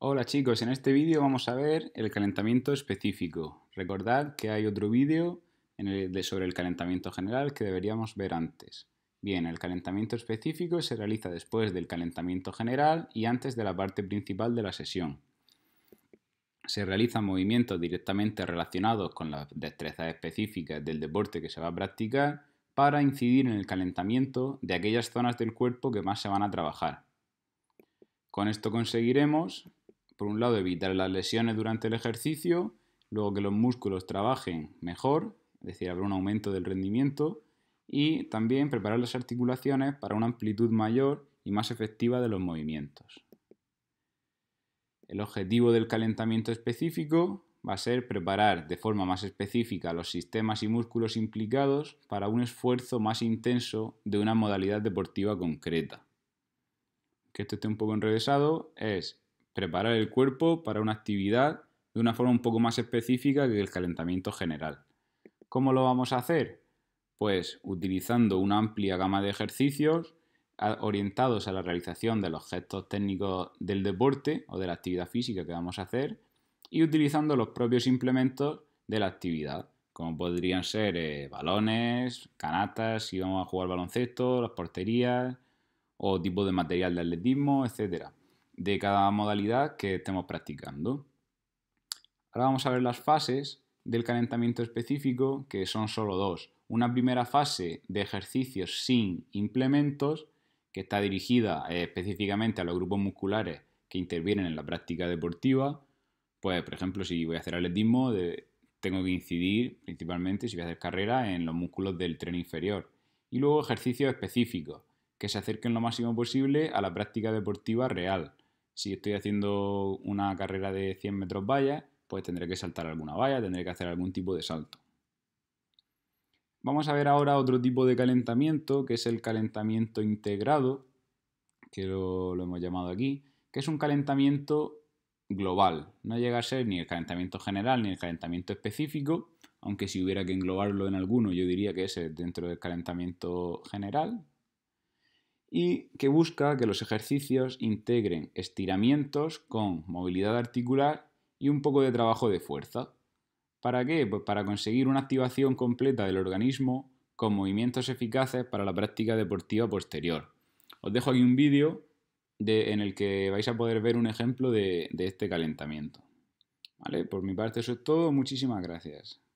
Hola chicos, en este vídeo vamos a ver el calentamiento específico. Recordad que hay otro vídeo sobre el calentamiento general que deberíamos ver antes. Bien, el calentamiento específico se realiza después del calentamiento general y antes de la parte principal de la sesión. Se realizan movimientos directamente relacionados con las destrezas específicas del deporte que se va a practicar para incidir en el calentamiento de aquellas zonas del cuerpo que más se van a trabajar. Con esto conseguiremos por un lado, evitar las lesiones durante el ejercicio, luego que los músculos trabajen mejor, es decir, habrá un aumento del rendimiento, y también preparar las articulaciones para una amplitud mayor y más efectiva de los movimientos. El objetivo del calentamiento específico va a ser preparar de forma más específica los sistemas y músculos implicados para un esfuerzo más intenso de una modalidad deportiva concreta. Que esto esté un poco enrevesado es preparar el cuerpo para una actividad de una forma un poco más específica que el calentamiento general. ¿Cómo lo vamos a hacer? Pues utilizando una amplia gama de ejercicios orientados a la realización de los gestos técnicos del deporte o de la actividad física que vamos a hacer y utilizando los propios implementos de la actividad, como podrían ser eh, balones, canatas, si vamos a jugar baloncesto, las porterías o tipo de material de atletismo, etc de cada modalidad que estemos practicando. Ahora vamos a ver las fases del calentamiento específico, que son solo dos. Una primera fase de ejercicios sin implementos, que está dirigida eh, específicamente a los grupos musculares que intervienen en la práctica deportiva. Pues, por ejemplo, si voy a hacer atletismo, tengo que incidir principalmente, si voy a hacer carrera, en los músculos del tren inferior. Y luego ejercicios específicos, que se acerquen lo máximo posible a la práctica deportiva real. Si estoy haciendo una carrera de 100 metros valla, pues tendré que saltar alguna valla, tendré que hacer algún tipo de salto. Vamos a ver ahora otro tipo de calentamiento, que es el calentamiento integrado, que lo, hemos llamado aquí, que es un calentamiento global. No llega a ser ni el calentamiento general ni el calentamiento específico, aunque si hubiera que englobarlo en alguno, yo diría que es dentro del calentamiento general, y que busca que los ejercicios integren estiramientos con movilidad articular y un poco de trabajo de fuerza. ¿Para qué? Pues para conseguir una activación completa del organismo con movimientos eficaces para la práctica deportiva posterior. Os dejo aquí un vídeo en el que vais a poder ver un ejemplo de, este calentamiento. ¿Vale? Por mi parte eso es todo, muchísimas gracias.